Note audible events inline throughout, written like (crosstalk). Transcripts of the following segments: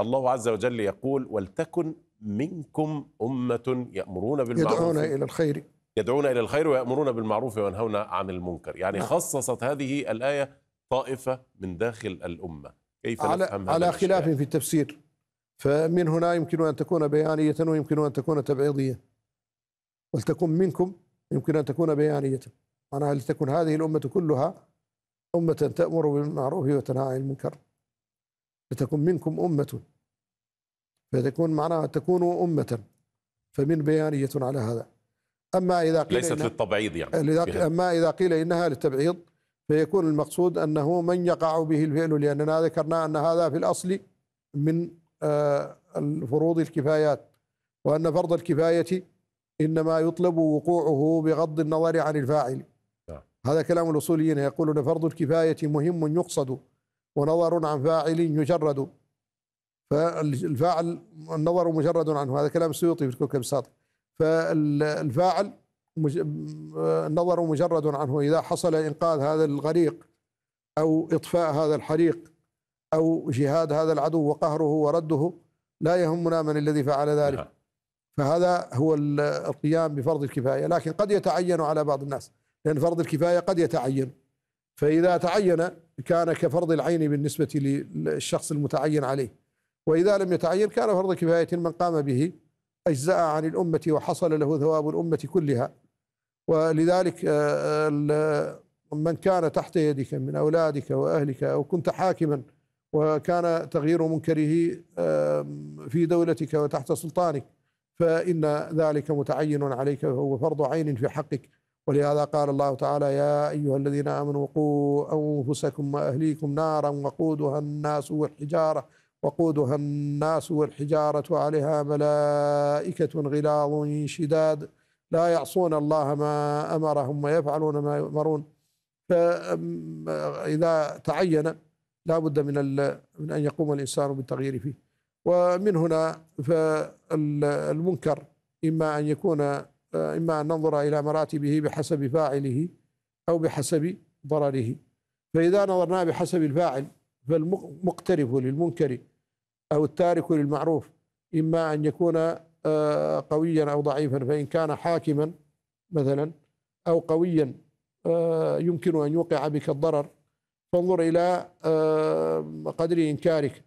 الله عز وجل يقول ولتكن منكم أمة يأمرون بالمعروف يدعون إلى الخير يدعون إلى الخير ويأمرون بالمعروف وينهون عن المنكر يعني نعم. خصصت هذه الآية طائفة من داخل الأمة كيف على, على خلاف في التفسير فمن هنا يمكن أن تكون بيانية ويمكن أن تكون تبعيضية ولتكن منكم يمكن أن تكون بيانية معناها لتكن هذه الأمة كلها أمة تأمر بالمعروف وتنهى عن المنكر لتكن منكم أمة فتكون معناها تكون أمة فمن بيانية على هذا أما إذا قيل ليست للتبعيض يعني أما إذا قيل إنها للتبعيض فيكون المقصود أنه من يقع به الفعل لأننا ذكرنا أن هذا في الأصل من آه، الفروض الكفايات وأن فرض الكفاية إنما يطلب وقوعه بغض النظر عن الفاعل نعم. هذا كلام الأصوليين يقولون فرض الكفاية مهم يقصد ونظر عن فاعل يجرد فالفاعل النظر مجرد عنه هذا كلام السيوطي في الكوكب الساطع فالفاعل النظر مجرد عنه إذا حصل إنقاذ هذا الغريق أو إطفاء هذا الحريق أو جهاد هذا العدو وقهره ورده لا يهمنا من الذي فعل ذلك نعم. فهذا هو القيام بفرض الكفاية لكن قد يتعين على بعض الناس لأن فرض الكفاية قد يتعين فإذا تعين كان كفرض العين بالنسبة للشخص المتعين عليه وإذا لم يتعين كان فرض كفاية من قام به أجزاء عن الأمة وحصل له ثواب الأمة كلها ولذلك آه، آه، من كان تحت يدك من أولادك وأهلك أو كنت حاكما وكان تغيير منكره في دولتك وتحت سلطانك فإن ذلك متعين عليك وهو فرض عين في حقك ولهذا قال الله تعالى يا أيها الذين آمنوا قوا أنفسكم وأهليكم نارا وقودها الناس والحجارة وقودها الناس والحجارة عليها ملائكة غلاظ شداد لا يعصون الله ما أمرهم ويفعلون ما يؤمرون فإذا تعين لا بد من, من أن يقوم الإنسان بالتغيير فيه ومن هنا فالمنكر إما أن يكون إما أن ننظر إلى مراتبه بحسب فاعله أو بحسب ضرره فإذا نظرنا بحسب الفاعل فالمقترف للمنكر أو التارك للمعروف إما أن يكون آه، قويا أو ضعيفا فإن كان حاكما مثلا أو قويا آه، يمكن أن يوقع بك الضرر فانظر إلى آه، قدر إنكارك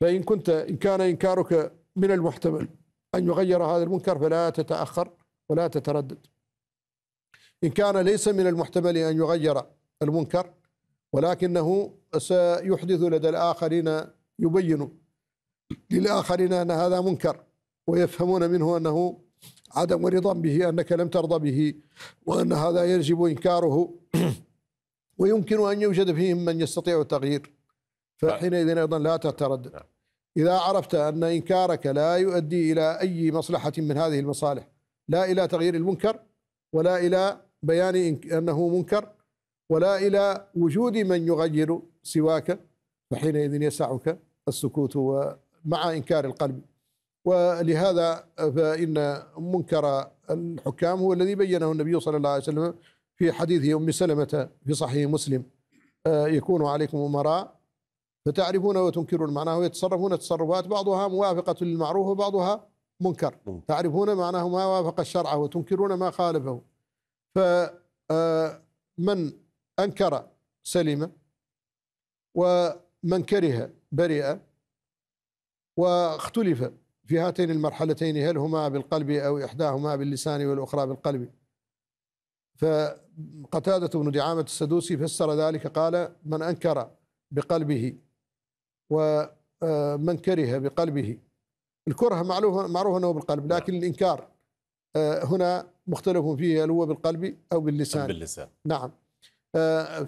فإن كنت إن كان إنكارك من المحتمل أن يغير هذا المنكر فلا تتأخر ولا تتردد إن كان ليس من المحتمل أن يغير المنكر ولكنه سيحدث لدى الآخرين يبين للآخرين أن هذا منكر ويفهمون منه أنه عدم رضا به أنك لم ترضى به وأن هذا يجب إنكاره (clears throat) ويمكن أن يوجد فيهم من يستطيع التغيير فحينئذ أيضا لا تتردد نعم. إذا عرفت أن إنكارك لا يؤدي إلى أي مصلحة من هذه المصالح لا إلى تغيير المنكر ولا إلى بيان أنه منكر ولا إلى وجود من يغير سواك فحينئذ يسعك السكوت مع إنكار القلب ولهذا فإن منكر الحكام هو الذي بينه النبي صلى الله عليه وسلم في حديث أم سلمة في صحيح مسلم آه، يكون عليكم أمراء فتعرفون وتنكرون معناه ويتصرفون تصرفات بعضها موافقة للمعروف وبعضها منكر تعرفون معناه ما وافق الشرع وتنكرون ما خالفه فمن آه، أنكر سلم ومن كره برئ واختلف في هاتين المرحلتين هل هما بالقلب أو إحداهما باللسان والأخرى بالقلب فقتادة بن دعامة السدوسي فسر ذلك قال من أنكر بقلبه ومن آه، كره بقلبه الكره معروفه معروف انه بالقلب نعم. لكن نعم. الانكار آه، هنا مختلف فيه هل هو بالقلب او باللسان باللسان نعم آه،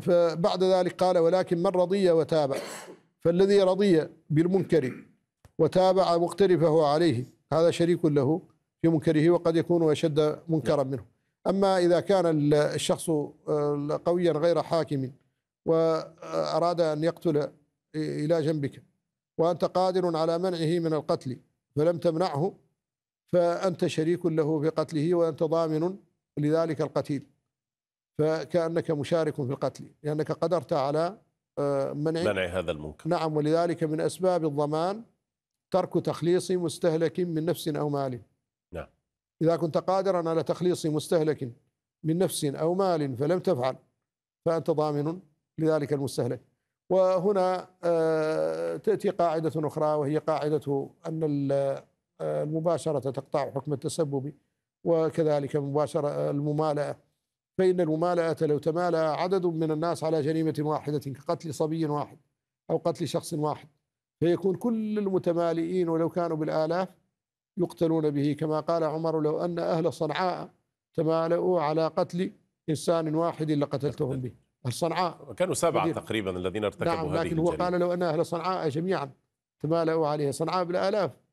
فبعد ذلك قال ولكن من رضي وتابع فالذي رضي بالمنكر وتابع واقترفه عليه هذا شريك له في منكره وقد يكون اشد منكرا نعم. منه اما اذا كان الشخص آه، قويا غير حاكم واراد ان يقتل الى جنبك وأنت قادر على منعه من القتل فلم تمنعه فأنت شريك له في قتله وأنت ضامن لذلك القتيل فكأنك مشارك في القتل لأنك قدرت على آه، منع منع هذا المنكر نعم ولذلك من أسباب الضمان ترك تخليص مستهلك من نفس أو مال نعم إذا كنت قادرا على تخليص مستهلك من نفس أو مال فلم تفعل فأنت ضامن لذلك المستهلك وهنا آه، تأتي قاعدة أخرى وهي قاعدة أن آه، المباشرة تقطع حكم التسبب وكذلك مباشرة آه، الممالأة فإن الممالأة لو تمالأ عدد من الناس على جريمة واحدة كقتل صبي واحد أو قتل شخص واحد فيكون كل المتمالئين ولو كانوا بالآلاف يقتلون به كما قال عمر لو أن أهل صنعاء تمالؤوا على قتل إنسان واحد لقتلتهم به أهل صنعاء كانوا سبعة مدينة. تقريبا الذين ارتكبوا نعم هذه لكن هو قال لو أن أهل صنعاء جميعا تمالؤوا عليها صنعاء بالآلاف